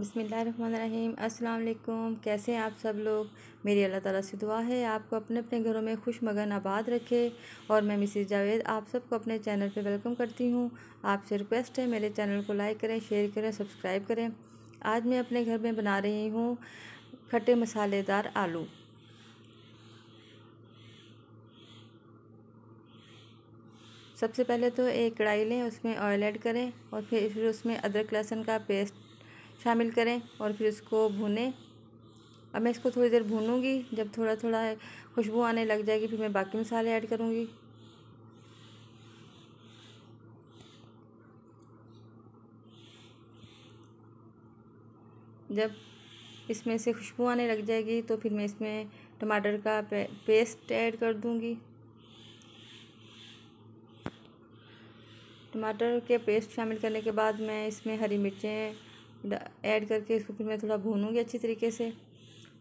बसमीम् अल्लाम कैसे हैं आप सब लोग मेरी अल्लाह ताला से दुआ है आपको अपने अपने घरों में खुश मगन आबाद रखे और मैं मिसिस जावेद आप सबको अपने चैनल पे वेलकम करती हूँ आपसे रिक्वेस्ट है मेरे चैनल को लाइक करें शेयर करें सब्सक्राइब करें आज मैं अपने घर में बना रही हूँ खट्टे मसालेदार आलू सबसे पहले तो एक कढ़ाई लें उसमें ऑयल ऐड करें और फिर उसमें अदरक लहसुन का पेस्ट शामिल करें और फिर इसको भूनें अब मैं इसको थोड़ी देर भूनूंगी जब थोड़ा थोड़ा खुशबू आने लग जाएगी फिर मैं बाकी मसाले ऐड करूँगी जब इसमें से खुशबू आने लग जाएगी तो फिर मैं इसमें टमाटर का पे, पेस्ट ऐड कर दूंगी टमाटर के पेस्ट शामिल करने के बाद मैं इसमें हरी मिर्चें ऐड करके इसको फिर मैं थोड़ा भूनूंगी अच्छी तरीके से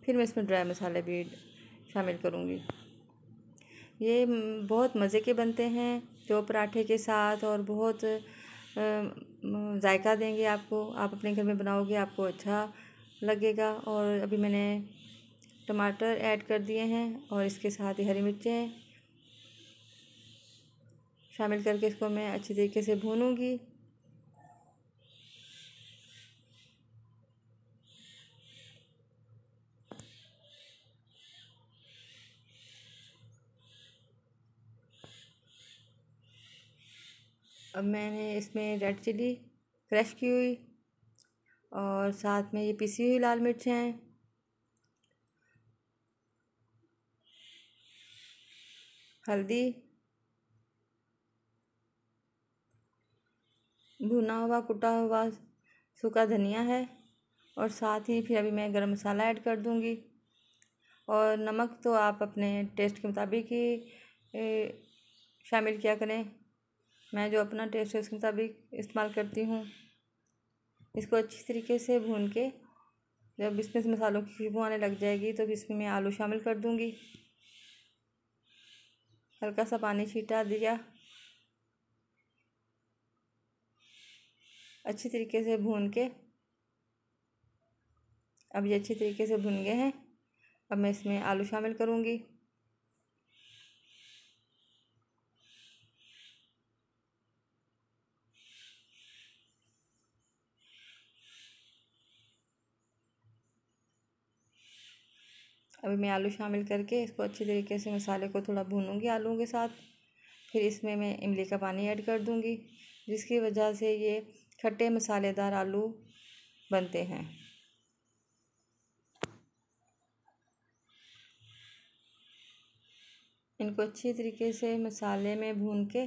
फिर मैं इसमें ड्राई मसाले भी शामिल करूँगी ये बहुत मज़े के बनते हैं जो पराठे के साथ और बहुत जायका देंगे आपको आप अपने घर में बनाओगे आपको अच्छा लगेगा और अभी मैंने टमाटर ऐड कर दिए हैं और इसके साथ ही हरी मिर्चें शामिल करके इसको मैं अच्छी तरीके से भूनूंगी अब मैंने इसमें रेड चिली क्रश की हुई और साथ में ये पिसी हुई लाल मिर्च हैं हल्दी भुना हुआ कुटा हुआ सूखा धनिया है और साथ ही फिर अभी मैं गरम मसाला ऐड कर दूँगी और नमक तो आप अपने टेस्ट के मुताबिक ही शामिल किया करें मैं जो अपना टेस्ट है उसके मुताबिक इस्तेमाल करती हूँ इसको अच्छी तरीके से भून के जब इसमें से मसालों की खुशबू आने लग जाएगी तो इसमें मैं आलू शामिल कर दूँगी हल्का सा पानी छीटा दिया अच्छी तरीके से भून के अब ये अच्छी तरीके से भुन गए हैं अब मैं इसमें आलू शामिल करूँगी अभी मैं आलू शामिल करके इसको अच्छी तरीके से मसाले को थोड़ा भूनूंगी आलू के साथ फिर इसमें मैं इमली का पानी ऐड कर दूंगी जिसकी वजह से ये खट्टे मसालेदार आलू बनते हैं इनको अच्छी तरीके से मसाले में भून के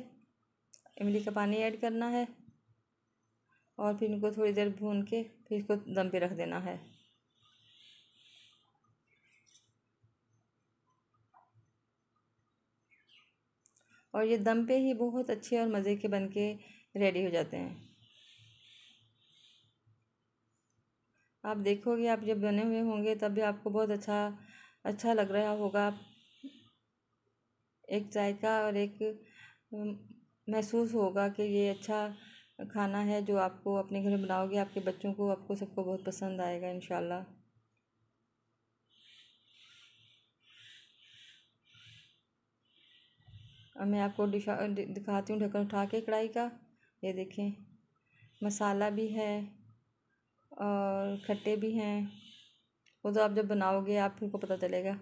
इमली का पानी ऐड करना है और फिर इनको थोड़ी देर भून के फिर इसको दम पे रख देना है और ये दम पे ही बहुत अच्छे और मज़े के बन के रेडी हो जाते हैं आप देखोगे आप जब बने हुए होंगे तब भी आपको बहुत अच्छा अच्छा लग रहा होगा एक जायका और एक महसूस होगा कि ये अच्छा खाना है जो आपको अपने घर में बनाओगे आपके बच्चों को आपको सबको बहुत पसंद आएगा इंशाल्लाह और मैं आपको दिखा दिखाती हूँ ढक्कन उठा के कढ़ाई का ये देखें मसाला भी है और खट्टे भी हैं वो तो आप जब बनाओगे आप उनको पता चलेगा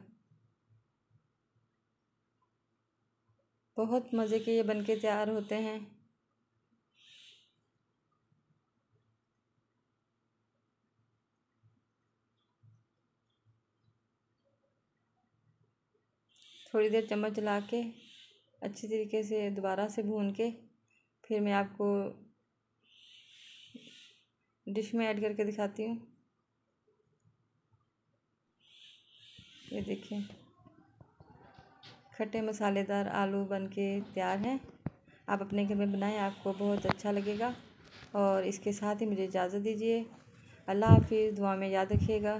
बहुत मज़े के ये बनके तैयार होते हैं थोड़ी देर चम्मच चला के अच्छी तरीके से दोबारा से भून के फिर मैं आपको डिश में ऐड करके दिखाती हूँ ये देखिए खट्टे मसालेदार आलू बनके तैयार हैं आप अपने घर में बनाएं आपको बहुत अच्छा लगेगा और इसके साथ ही मुझे इजाज़त दीजिए अल्लाह हाफिज़ दुआ में याद रखिएगा